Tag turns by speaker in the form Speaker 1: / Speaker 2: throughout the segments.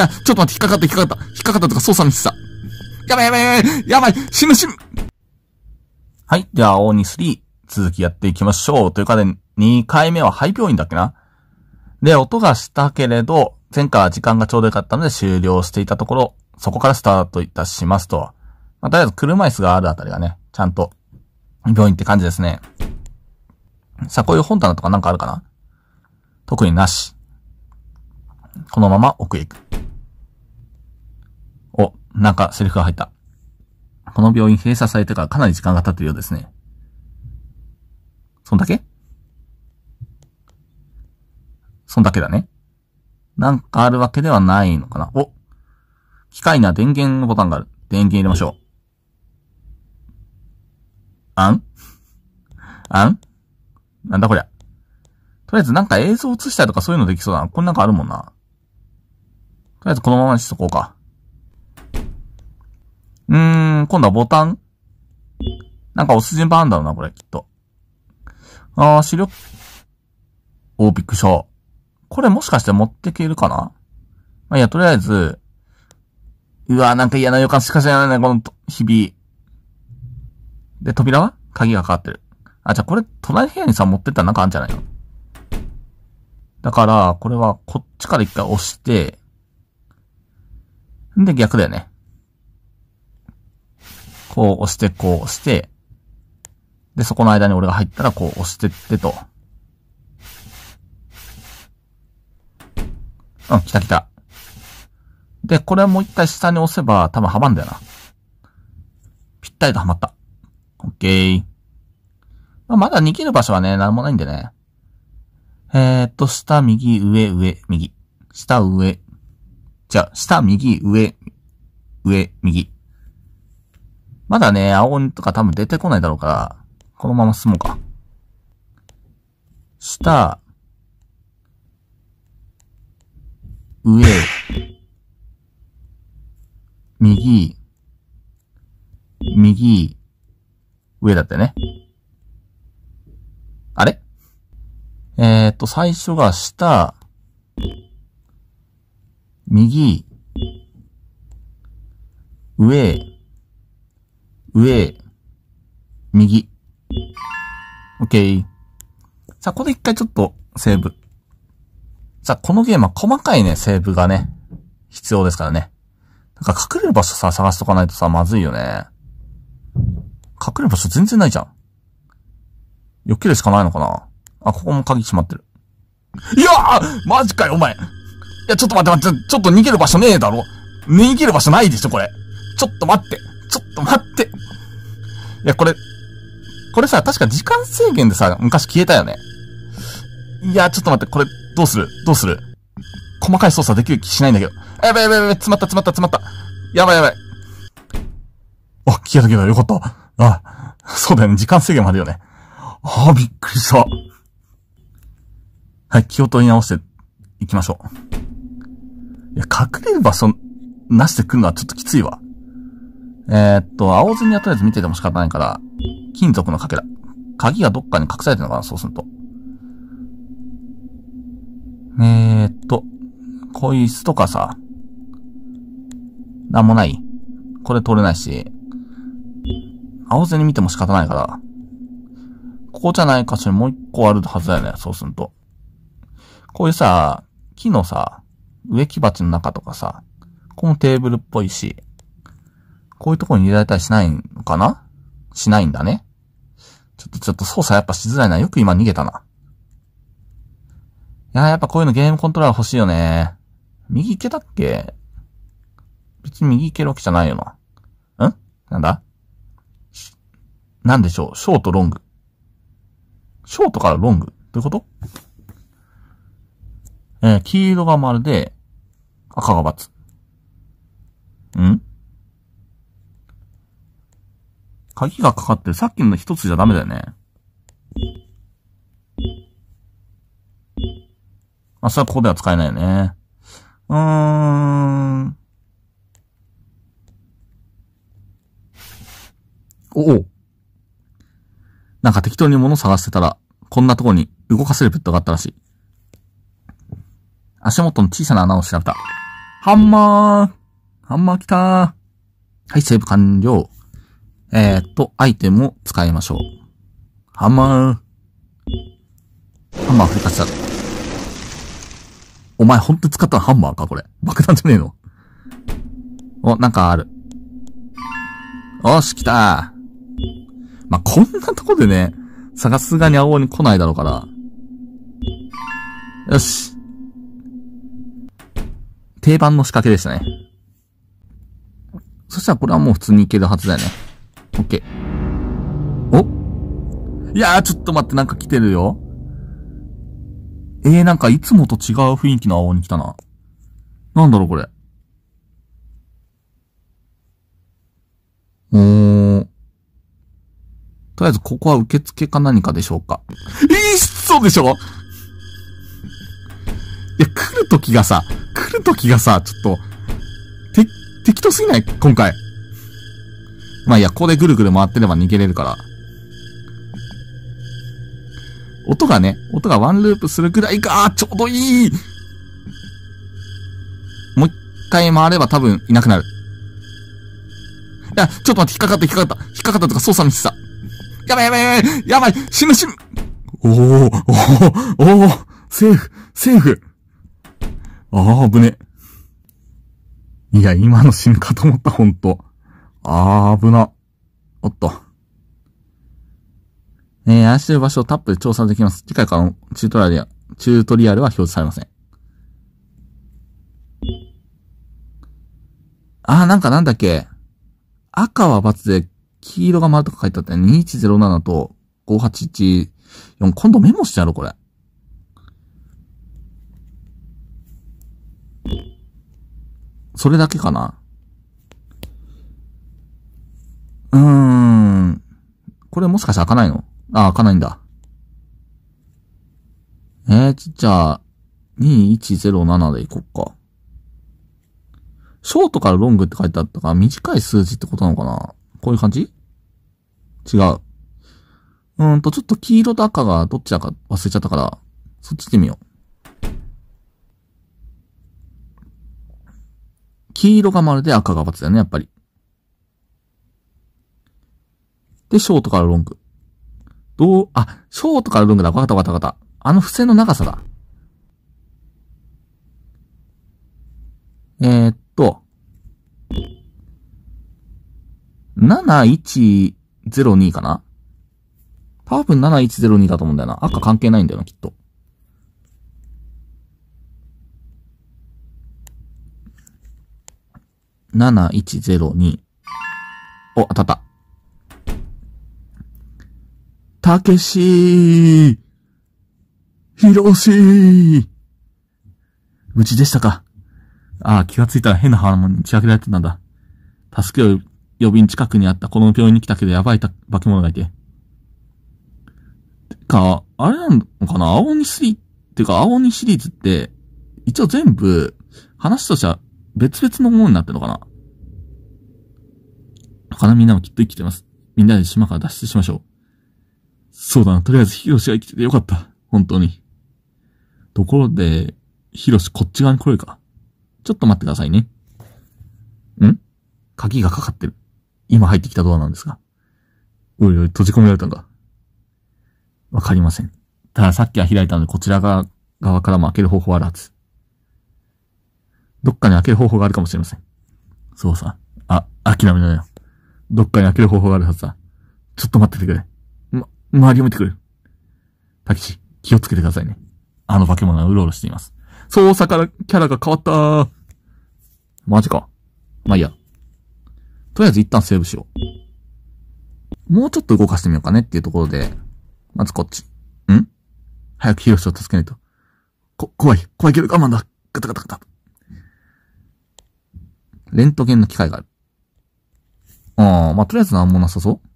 Speaker 1: や、ちょっと待って、引っかかった、引っかかった。引っかかったとか操作ミスした。やばいやばいやばい、やばい、死ぬ死ぬ。はい。では、大に3、続きやっていきましょう。というかで、2回目は廃病院だっけなで、音がしたけれど、前回は時間がちょうどよかったので終了していたところ、そこからスタートいたしますと。まあ、とりあえず車椅子があるあたりがね、ちゃんと、病院って感じですね。さあ、こういう本棚とかなんかあるかな特になし。このまま奥へ行く。なんかセリフが入った。この病院閉鎖されてからかなり時間が経ってるようですね。そんだけそんだけだね。なんかあるわけではないのかな。お機械には電源のボタンがある。電源入れましょう。あんあんなんだこりゃ。とりあえずなんか映像映したりとかそういうのできそうだな。これなんかあるもんな。とりあえずこのままにしとこうか。うーん、今度はボタンなんか押す順番あんだろうな、これ、きっと。あー、視力。おー、びっくりした。これもしかして持ってけるかなまあ、いや、とりあえず、うわー、なんか嫌な予感しかしないね、この、日々。で、扉は鍵がかかってる。あ、じゃあこれ、隣部屋にさ、持ってったらなんかあんじゃないのだから、これは、こっちから一回押して、んで、逆だよね。こう押して、こう押して、で、そこの間に俺が入ったら、こう押してってと。うん、来た来た。で、これはもう一回下に押せば、多分はまんだよな。ぴったりとはまった。オッケー。まあ、まだ逃げる場所はね、なんもないんでね。えー、っと、下、右、上、上、右。下、上。じゃあ、下、右、上、上、右。まだね、青鬼とか多分出てこないだろうから、このまま進もうか。下、上、右、右、上だってね。あれえー、っと、最初が下、右、上、上、右。OK。さあ、これ一回ちょっとセーブ。さあ、このゲームは細かいね、セーブがね、必要ですからね。なんか隠れる場所さ、探しとかないとさ、まずいよね。隠れる場所全然ないじゃん。避けるしかないのかなあ、ここも鍵閉まってる。いやーマジかよ、お前いや、ちょっと待って待って、ちょっと逃げる場所ねえだろ逃げる場所ないでしょ、これ。ちょっと待って、ちょっと待って。いや、これ、これさ、確か時間制限でさ、昔消えたよね。いや、ちょっと待って、これ、どうするどうする細かい操作できる気しないんだけど。やばいやばいやばい、詰まった詰まった詰まった。やばいやばい。あ、消えたけどよかった。あ、そうだよね、時間制限もあるよね。ああ、びっくりした。はい、気を取り直していきましょう。いや、隠れる場所なしてくるのはちょっときついわ。えー、っと、青図にはとりあえず見てても仕方ないから、金属のかけら。鍵がどっかに隠されてるのかなそうすると。えー、っと、こういう椅子とかさ、なんもない。これ取れないし、青背に見ても仕方ないから、ここじゃないかしらもう一個あるはずだよね、そうすると。こういうさ、木のさ、植木鉢の中とかさ、このテーブルっぽいし、こういうところに入れられたりしないのかなしないんだね。ちょっとちょっと操作やっぱしづらいな。よく今逃げたな。いややっぱこういうのゲームコントローラー欲しいよね。右行けたっけ別に右行けるわけじゃないよな。んなんだなんでしょうショート、ロング。ショートからロングどういうことえー、黄色が丸で、赤が×。ん鍵がかかってる。さっきの一つじゃダメだよね。あ、それはここでは使えないよね。うーん。おお。なんか適当に物探してたら、こんなとこに動かせるペットがあったらしい。足元の小さな穴を調べた。ハンマーハンマー来たーはい、セーブ完了。えー、っと、アイテムを使いましょう。ハンマー。ハンマー復活した。お前ほんと使ったのハンマーかこれ。爆弾じゃねえの。お、なんかある。よし、来たまあ、こんなとこでね、探すがに青に来ないだろうから。よし。定番の仕掛けでしたね。そしたらこれはもう普通にいけるはずだよね。OK。おいやー、ちょっと待って、なんか来てるよ。えー、なんかいつもと違う雰囲気の青に来たな。なんだろう、これ。おー。とりあえず、ここは受付か何かでしょうか。えー、そうでしょいや、来るときがさ、来るときがさ、ちょっと、て、適当すぎない今回。まあいや、ここでぐるぐる回ってれば逃げれるから。音がね、音がワンループするくらいが、ちょうどいいもう一回回れば多分いなくなる。いや、ちょっと待って、引っかかった、引っかかった。引っかかったとか操作ミスさ。た。やばいやばいやばいやばい死ぬ死ぬおおおおおセーフセーフああ、危ね。いや、今の死ぬかと思った、ほんと。あー、危な。おっと。えー、怪しい場所をタップで調査できます。次回からのチュートリアルや、チュートリアルは表示されません。あー、なんかなんだっけ。赤は×で、黄色が丸とか書いてあったね。2107と5814。今度メモしてやろこれ。それだけかなこれもしかして開かないのあ、開かないんだ。えー、じゃあ、2107でいこっか。ショートからロングって書いてあったから、短い数字ってことなのかなこういう感じ違う。うんと、ちょっと黄色と赤がどっちだか忘れちゃったから、そっち行ってみよう。黄色が丸で赤が×だよね、やっぱり。で、ショートからロング。どう、あ、ショートからロングだ。わかったわかったわかった。あの付箋の長さだ。えー、っと、7102かな多分7102だと思うんだよな。赤関係ないんだよな、きっと。7102。お、当たった。たけしひろし無事でしたか。ああ、気がついたら変な花も散ら上げられてたんだ。助けを呼びに近くにあったこの病院に来たけどやばい化け物がいて。てか、あれなのかな青鬼シリ、ってか青鬼シリーズって、一応全部、話としては別々のものになってるのかな他のみんなもきっと生きてます。みんなで島から脱出しましょう。そうだな、とりあえずヒロシが生きててよかった。本当に。ところで、ヒロシこっち側に来れるかちょっと待ってくださいね。ん鍵がかかってる。今入ってきたドアなんですが。おいおい、閉じ込められたんか。わかりません。たださっきは開いたので、こちら側側からも開ける方法はあるはず。どっかに開ける方法があるかもしれません。そうさ。あ、諦めなよ。どっかに開ける方法があるはずだ。ちょっと待っててくれ。周りを見てくる。タケシ、気をつけてくださいね。あの化け物がうろうろしています。操作からキャラが変わったー。マジか。まあ、いいや。とりあえず一旦セーブしよう。もうちょっと動かしてみようかねっていうところで、まずこっち。ん早くヒロシを助けないと。こ、怖い。怖いけど我慢だ。ガタガタガタ。レントゲンの機械がある。ああ、まあ、とりあえず何もなさそう。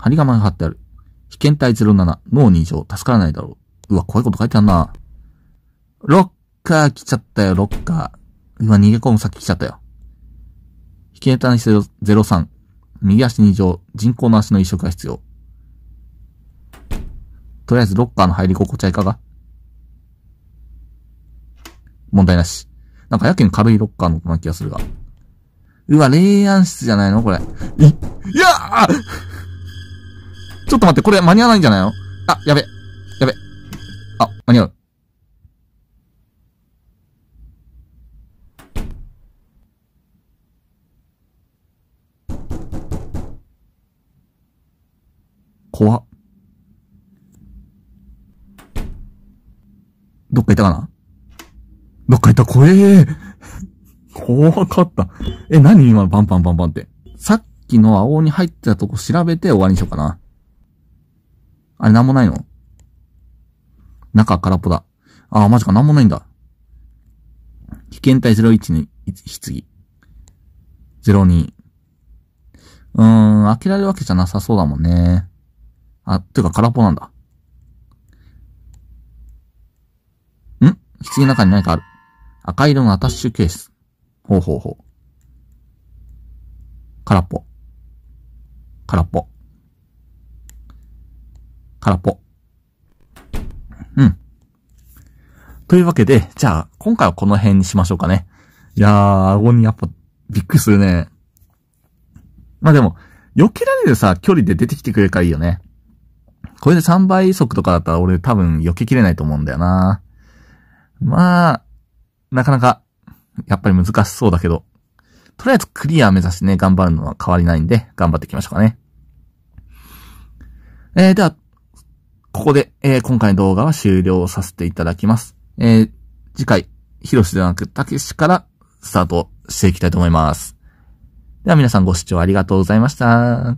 Speaker 1: 張り紙が貼ってある。被験体07、脳に乗助からないだろう。うわ、怖いこと書いてあんな。ロッカー来ちゃったよ、ロッカー。うわ、逃げ込む先来ちゃったよ。被験体03、右足2。乗人工の足の移植が必要。とりあえずロッカーの入り心地はいかが問題なし。なんかやけに軽いロッカーの音な気がするが。うわ、霊安室じゃないのこれ。い、いやあちょっと待って、これ間に合わないんじゃないのあ、やべ。やべ。あ、間に合う。怖っ。どっかいたかなどっかいた、怖え。怖かった。え、何今のバンバンバンバンって。さっきの青に入ってたとこ調べて終わりにしようかな。あれなんもないの中空っぽだ。ああ、マジか、なんもないんだ。危険体01に、ひ棺。02。うーん、開けられるわけじゃなさそうだもんね。あ、てか空っぽなんだ。ん棺の中に何かある。赤色のアタッシュケース。ほうほうほう。空っぽ。空っぽ。空っぽ。うん。というわけで、じゃあ、今回はこの辺にしましょうかね。いやー、顎にやっぱ、びっくりするね。まあでも、避けられるさ、距離で出てきてくれるからいいよね。これで3倍速とかだったら俺多分避けきれないと思うんだよな。まあ、なかなか、やっぱり難しそうだけど。とりあえずクリア目指してね、頑張るのは変わりないんで、頑張っていきましょうかね。えー、では、ここで、えー、今回の動画は終了させていただきます。えー、次回、ヒロシではなく、たけしからスタートしていきたいと思います。では皆さんご視聴ありがとうございました。